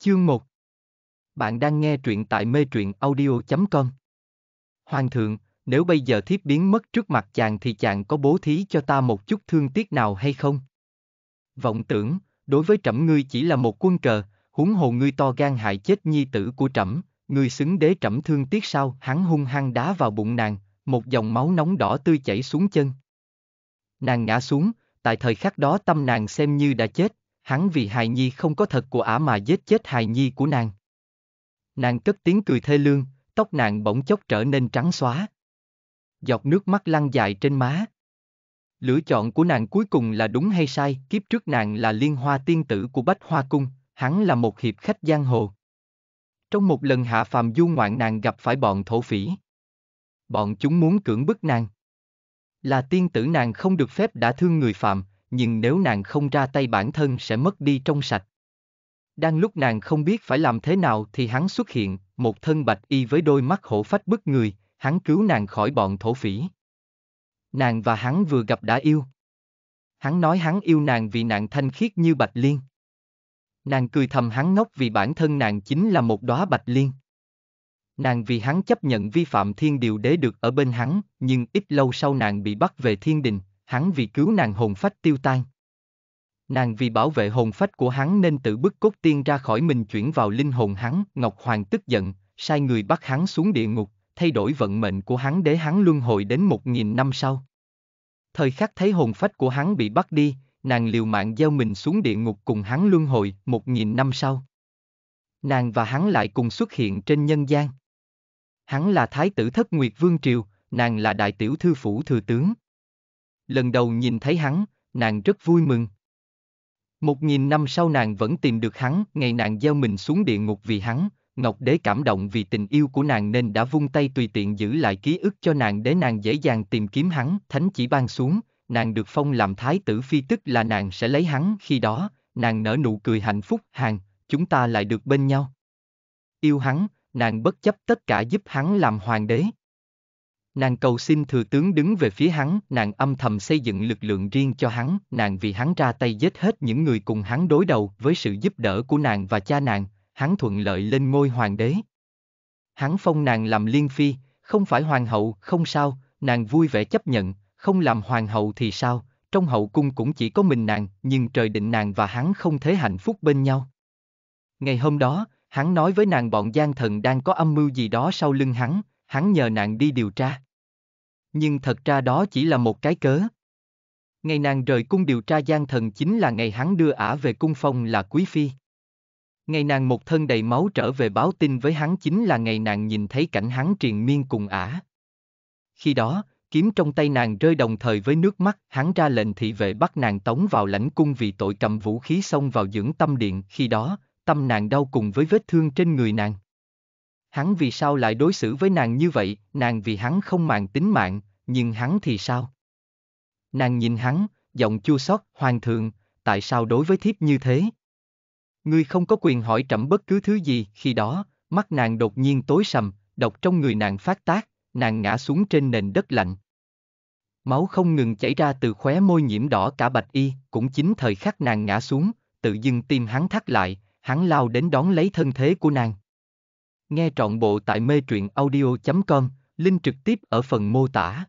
Chương 1 Bạn đang nghe truyện tại mê truyện audio.com Hoàng thượng, nếu bây giờ thiếp biến mất trước mặt chàng thì chàng có bố thí cho ta một chút thương tiếc nào hay không? Vọng tưởng, đối với trẫm ngươi chỉ là một quân cờ, huống hồ ngươi to gan hại chết nhi tử của trẫm, ngươi xứng đế trẫm thương tiếc sao? Hắn hung hăng đá vào bụng nàng, một dòng máu nóng đỏ tươi chảy xuống chân. Nàng ngã xuống, tại thời khắc đó tâm nàng xem như đã chết, hắn vì hài nhi không có thật của ả mà giết chết hài nhi của nàng. Nàng cất tiếng cười thê lương, tóc nàng bỗng chốc trở nên trắng xóa. Giọt nước mắt lăn dài trên má. Lựa chọn của nàng cuối cùng là đúng hay sai, kiếp trước nàng là liên hoa tiên tử của Bách Hoa Cung, hắn là một hiệp khách giang hồ. Trong một lần hạ phàm du ngoạn nàng gặp phải bọn thổ phỉ. Bọn chúng muốn cưỡng bức nàng. Là tiên tử nàng không được phép đã thương người phạm, nhưng nếu nàng không ra tay bản thân sẽ mất đi trong sạch. Đang lúc nàng không biết phải làm thế nào thì hắn xuất hiện, một thân bạch y với đôi mắt hổ phách bức người, hắn cứu nàng khỏi bọn thổ phỉ. Nàng và hắn vừa gặp đã yêu. Hắn nói hắn yêu nàng vì nàng thanh khiết như bạch liên. Nàng cười thầm hắn ngốc vì bản thân nàng chính là một đóa bạch liên. Nàng vì hắn chấp nhận vi phạm thiên điều đế được ở bên hắn, nhưng ít lâu sau nàng bị bắt về thiên đình, hắn vì cứu nàng hồn phách tiêu tan. Nàng vì bảo vệ hồn phách của hắn nên tự bức cốt tiên ra khỏi mình chuyển vào linh hồn hắn, Ngọc Hoàng tức giận, sai người bắt hắn xuống địa ngục, thay đổi vận mệnh của hắn để hắn luân hồi đến một nghìn năm sau. Thời khắc thấy hồn phách của hắn bị bắt đi, nàng liều mạng gieo mình xuống địa ngục cùng hắn luân hồi một nghìn năm sau. Nàng và hắn lại cùng xuất hiện trên nhân gian. Hắn là thái tử thất nguyệt vương triều, nàng là đại tiểu thư phủ thừa tướng lần đầu nhìn thấy hắn, nàng rất vui mừng. Một nghìn năm sau nàng vẫn tìm được hắn, ngày nàng gieo mình xuống địa ngục vì hắn, Ngọc Đế cảm động vì tình yêu của nàng nên đã vung tay tùy tiện giữ lại ký ức cho nàng để nàng dễ dàng tìm kiếm hắn, thánh chỉ ban xuống, nàng được phong làm thái tử phi tức là nàng sẽ lấy hắn, khi đó, nàng nở nụ cười hạnh phúc, hàng, chúng ta lại được bên nhau. Yêu hắn, nàng bất chấp tất cả giúp hắn làm hoàng đế. Nàng cầu xin thừa tướng đứng về phía hắn, nàng âm thầm xây dựng lực lượng riêng cho hắn, nàng vì hắn ra tay giết hết những người cùng hắn đối đầu, với sự giúp đỡ của nàng và cha nàng, hắn thuận lợi lên ngôi hoàng đế. Hắn phong nàng làm liên phi, không phải hoàng hậu, không sao, nàng vui vẻ chấp nhận, không làm hoàng hậu thì sao, trong hậu cung cũng chỉ có mình nàng, nhưng trời định nàng và hắn không thể hạnh phúc bên nhau. Ngày hôm đó, hắn nói với nàng bọn gian thần đang có âm mưu gì đó sau lưng hắn, hắn nhờ nàng đi điều tra nhưng thật ra đó chỉ là một cái cớ. Ngày nàng rời cung điều tra gian thần chính là ngày hắn đưa ả về cung phong là quý phi. Ngày nàng một thân đầy máu trở về báo tin với hắn chính là ngày nàng nhìn thấy cảnh hắn triền miên cùng ả. Khi đó, kiếm trong tay nàng rơi đồng thời với nước mắt, hắn ra lệnh thị vệ bắt nàng tống vào lãnh cung vì tội cầm vũ khí xông vào dưỡng tâm điện, khi đó, tâm nàng đau cùng với vết thương trên người nàng. Hắn vì sao lại đối xử với nàng như vậy, nàng vì hắn không màng tính mạng, nhưng hắn thì sao? Nàng nhìn hắn, giọng chua xót, hoàng thượng, tại sao đối với thiếp như thế? Ngươi không có quyền hỏi trẫm bất cứ thứ gì, khi đó, mắt nàng đột nhiên tối sầm, độc trong người nàng phát tác, nàng ngã xuống trên nền đất lạnh. Máu không ngừng chảy ra từ khóe môi nhiễm đỏ cả bạch y, cũng chính thời khắc nàng ngã xuống, tự dưng tim hắn thắt lại, hắn lao đến đón lấy thân thế của nàng. Nghe trọn bộ tại mê truyện audio.com, link trực tiếp ở phần mô tả.